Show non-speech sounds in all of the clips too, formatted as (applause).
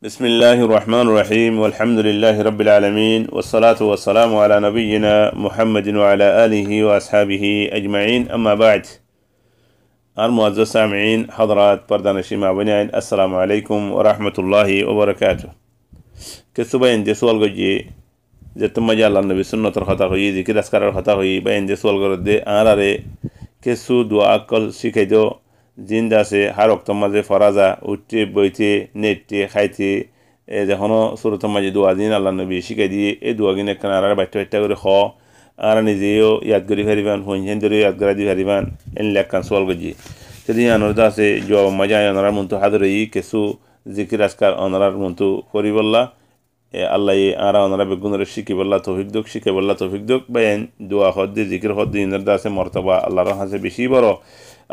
بسم الله الرحمن الرحيم والحمد لله رب العالمين والصلاة والسلام على نبينا محمد وعلى آله وأصحابه أجمعين أما بعد المعزز السامعين حضرات بردان الشيماء بنين السلام عليكم ورحمة الله وبركاته كسبين دي سوال قجي زت مجال النبي سنة الخطا خيي كده أسكار الخطا خيي بين دي سوال قرد دي آنراري كسو دعا كل سيكي دو জিন্দ আছে হারক্তর মাঝে ফরাজা উঠতে বইতে নেটতে খাইতে যখনও সুরতর মাঝে দোয়া দিন আল্লাহ নবী শিখাই দিয়ে এই দোয়া কিনে একখান আর বাচ্চা বাচ্চা করে খ আর নিজেও ইয়াদ করি ফারিবান হুঁজেন ধরে ইয়াদ করা দিয়ে ফারিবান এনলে একখান সোয়াল করছি সেদিন আনরদা আছে জবাব মাঝে অনারার মন্তু হাদরে ই কেসু জিকির আজকার অনারার মন্তু করি বললা আল্লাহ আরা ওনারা বেগুনরে শিখি বললা তৌফিক দোক শিখে বললা তৌফিক দোক বা দোয়া হদ্দি জিকির হদ্দি ইন্দ্রদা আছে মর্তবা আল্লাহর হাসে বেশি বড়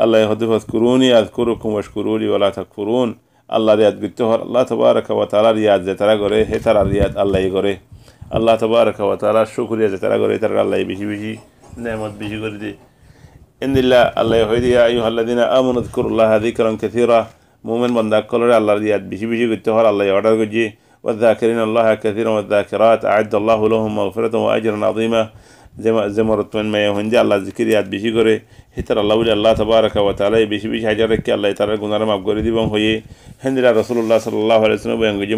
الله يهدف اذكروني اذكركم واشكروا لي ولا تكفرون الله رياد بالتهر الله تبارك وتعالى رياد زيترا غري هتر رياد الله يغري الله تبارك وتعالى شكر يا زيترا غري تر الله بيشي بيجي نعمت بيشي غردي إن الله الله يهدي يا أيها الذين آمنوا اذكروا الله ذكرا كثيرا مؤمن من ذاك الله رياد بيجي بيجي بالتهر الله يغرر جي والذاكرين الله كثيرا والذاكرات أعد الله لهم مغفرة وأجرا عظيما যে মরতমেন মেয়ে হন যে আল্লাহ জিকির ইয়াদ বেশি করে হিতার আল্লাহ বলে আল্লাহ তবারকা ও তালাই বেশি বেশি হাজার রেখে আল্লাহ তারা গুনার মাফ করে দিব হয়ে হেন্দিরা রসুল্লাহ সাল্লাহ আলাইসলাম বয়াঙ্গুজি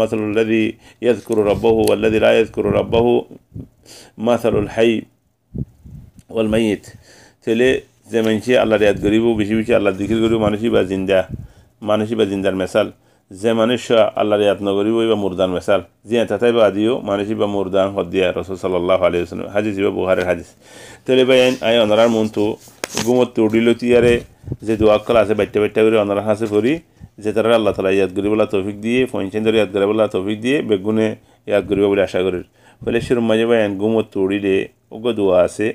মাসালুল্লাদি ইয়াজ করু রব্বাহু আল্লাদি লা ইয়াজ করু রব্বাহু মাসালুল হাই ওয়াল মাইত তাহলে যে মানুষই আল্লাহর ইয়াদ করিব বেশি বেশি আল্লাহ জিকির করিব মানুষই বা জিন্দা মানুষই বা জিন্দার মেসাল যে মানুষ আল্লাহ ইয়াতন করিব বা মুরদান মেসাল যে এতাতাই বা আদিও মানুষ বা মুরদান হদিয়া রসুল সাল্লাহ আলী হোসেন হাজিজ বা বুহারের হাজিজ তেলে ভাই আই অনারার মনটো গুমত উডিল তিয়ারে যে দোয়াক্কল আছে বাইট্টা বাইট্টা করে অনারা হাসে করি যে তারা আল্লাহ তালা ইয়াদ বলা তৌফিক দিয়ে পঞ্চায়েত ধরে ইয়াদ বলা তৌফিক দিয়ে বেগুনে ইয়াদ করিব বলে আশা করি ফলে সেরম মাঝে ভাই আইন গুমত উড়িলে ওগো দোয়া আছে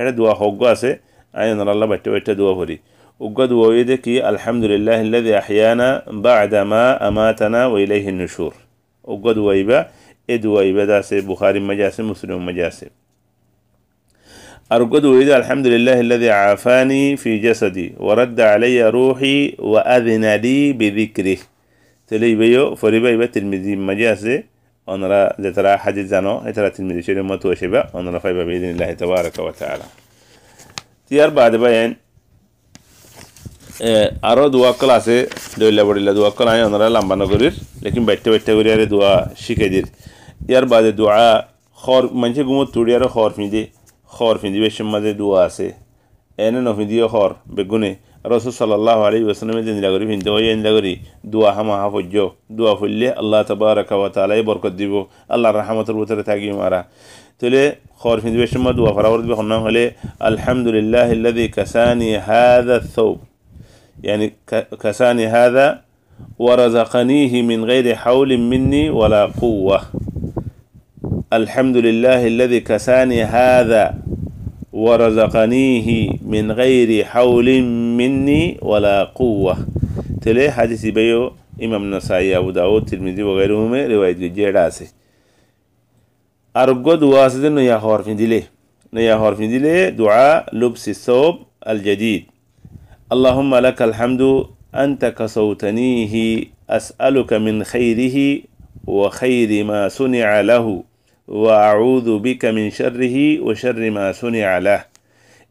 এটা দোয়া হজ্ঞ আছে আইন অনার আল্লাহ বাইট্টা বাইট্টা দোয়া করি وقد ويدك الحمد لله الذي أحيانا بعدما أماتنا وإليه النشور وقد ويبا إد ويبا داسي بخاري مجاسي مسلم مجاسي أرقد وإذا الحمد لله الذي عافاني في جسدي ورد علي روحي وأذن لي بذكره تلي بيو فريبا يبا تلمذي مجاسي أنرا ذترا حديث زنو ذترا تلمذي شيرين ما توشبا أنرا فايبا بإذن الله تبارك وتعالى تيار بعد بيان আরও দোয়া কল আছে দৈলা বড়িলা দোয়া কল আমি ওনারা লম্বা নগরীর লেকিন বাইট্টা বাইট্টা করি আরে দোয়া শিখে দিল ইয়ার বাদে দোয়া খর মানুষের গুমত তুড়ি আরও খর ফিঁদি খর ফিঁদি বেশি মাঝে দোয়া আছে এনে নফিঁদিও খর বেগুনে রসদ সাল্লাহ আলী ওসলামে জিন্দা করি ভিন্দা হয়ে জিন্দা করি দোয়া হা মহা ফজ্য দোয়া ফুললে আল্লাহ তাবা রাখাওয়া তালাই বরকত দিব আল্লাহ রহমতের ভিতরে থাকি মারা তাহলে খর ফিঁদি বেশি দোয়া ফরাবর দিবে হলে আলহামদুলিল্লাহ কাসানি হাদ সৌব يعني كساني هذا ورزقنيه من غير حول مني ولا قوة الحمد لله الذي كساني هذا ورزقنيه من غير حول مني ولا قوة تلي حديث بيو إمام نسائي أبو داود تلميذي وغيرهما رواية جيراسي أرقد واسد نيا هورفين ديلي نيا هورفين ديلي دعاء لبس الثوب الجديد اللهم لك الحمد أنت كسوتنيه أسألك من خيره وخير ما صنع له وأعوذ بك من شره وشر ما صنع له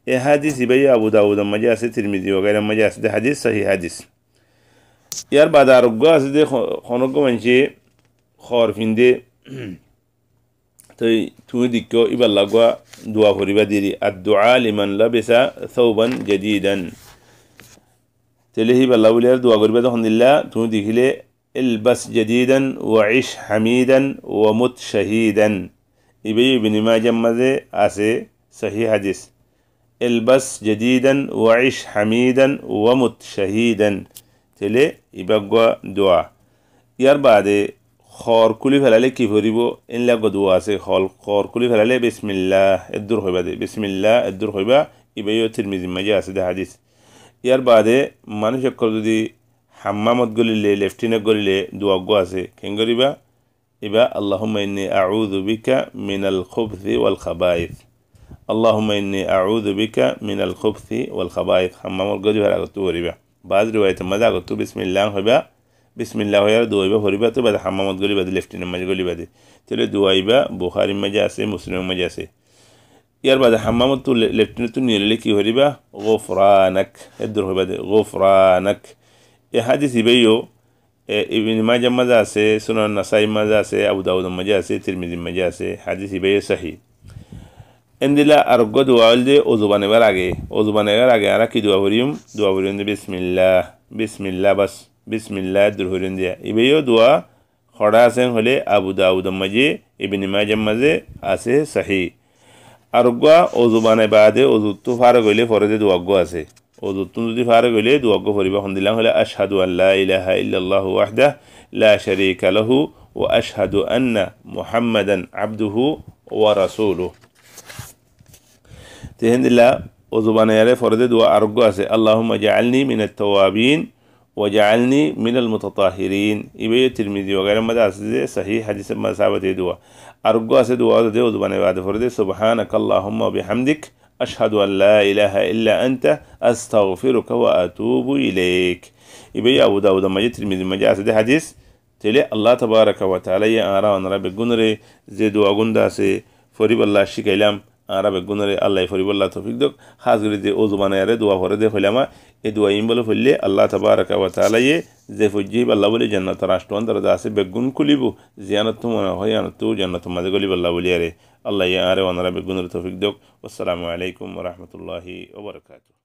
إيه حديث بي أبو داود مجاس الترمذي وغير مجاس ده حديث صحيح حديث يار بعد أرقاس ده خنقو من شيء خارفين ده (clears throat) تي توديكو إبالاقوا دعا ربا ديري الدعاء لمن لبس ثوبا جديدا تلهي بالله وليرد وغربة لله الله لي البس جديدا وعيش حميدا ومت شهيدا إبي بن ما جمد أسي صحيح حديث البس جديدا وعيش حميدا ومت شهيدا تلي يبقى دعاء يار بعد خور كل فلالة كيف ريبو إن لقى دعاء سي خور خور كل فلالة بسم الله الدرخ بسم الله الدرخ يبقى يبيو ترمذي مجاس حديث ইয়ার বাদে মানুষ অক্ষর যদি হাম্মামত গলিলে লেফটিনে গলিলে দোয়া গো আছে কেন গরিবা ইবা আল্লাহুম্মা ইন্নী আউযু বিকা মিনাল খুবসি ওয়াল খাবাইস আল্লাহুম্মা ইন্নী আউযু বিকা মিনাল খুবসি ওয়াল খাবাইস হাম্মামত গলি ভাড়া করতে গরিবা বাদ রিওয়ায়তে মাজা করতো বিসমিল্লাহ হইবা বিসমিল্লাহ হইয়ার দোয়াইবা হরিবা তো বাদে হাম্মামত গলি বাদে লেফটিনের মাঝে গলি বাদে তাহলে দোয়াইবা বুখারির মাঝে আছে মুসলিমের মাঝে আছে يار بعد حمامتو لتنتو نيلكي هربا غفرانك هدر هبدا غفرانك الحديث حديث بيو إيه، ابن ماجه ماذا مداسة سنن النسائي ماذا مداسة أبو داود ماذا مجاسة ترمذي ماذا مجاسة حديث بيو صحيح اندلا ارغو دوالدي او زبانه وراغي او زبانه وراغي انا كي دوهوريم دوهوريم بسم الله بسم الله بس بسم الله درهوريم دي ايبيو دوا خراسن هله ابو داود مجي ابن ماجه ماذا اسه صحيح আরোগ্যা অজু মানে বাদে অজুতটো ফারগ হইলে ফরজে দুয়াগ্য আছে অজুতটো যদি ফারগ হইলে দুয়াগ্য পরিবা সন্দিলাম হলে আশহাদু আল্লাহ ইলাহা ইল্লাল্লাহু ওয়াহদা লা শারীকা লাহু ওয়া আশহাদু আন্না মুহাম্মাদান আবদুহু ওয়া রাসূলুহু তেহেন্দিলা অজু বানাইয়ারে ফরজে দুয়া আরোগ্য আছে আল্লাহুম্মা জাআলনি মিনাত তাওয়াবিন وجعلني من المتطهرين إبي الترمذي وغير مدى أسدي صحيح حديث ما سابت دعاء أرجو أسد وعد دعوة بنا بعد فرد سبحانك اللهم وبحمدك أشهد أن لا إله إلا أنت أستغفرك وأتوب إليك إبي أبو داود ما الترمذي ما جاء أسدي حديث تلي الله تبارك وتعالى أرى أن رب جنري زيد وغنداسي فريب الله شكلام আর আবেগুণরে আল্লাহ ফরিবল্লাহ তফিক দোক খাস করে যে ও জুবানে আরে দোয়া ভরে দে হইলামা এই দোয়া ইম বলে ফেললে আল্লাহ তাবা রাখাবা তালাইয়ে যে ফজিব আল্লাহ বলে জান্নাত রাষ্ট্রবান তারা আছে বেগুন খুলিব জিয়ানত তো মনে হয় আনত তো জান্নাত মাঝে গলিব আল্লাহ বলি আরে আল্লাহ আরে ওনারা বেগুনের তফিক দোক আসসালামু আলাইকুম রহমতুল্লাহি ওবরকাতু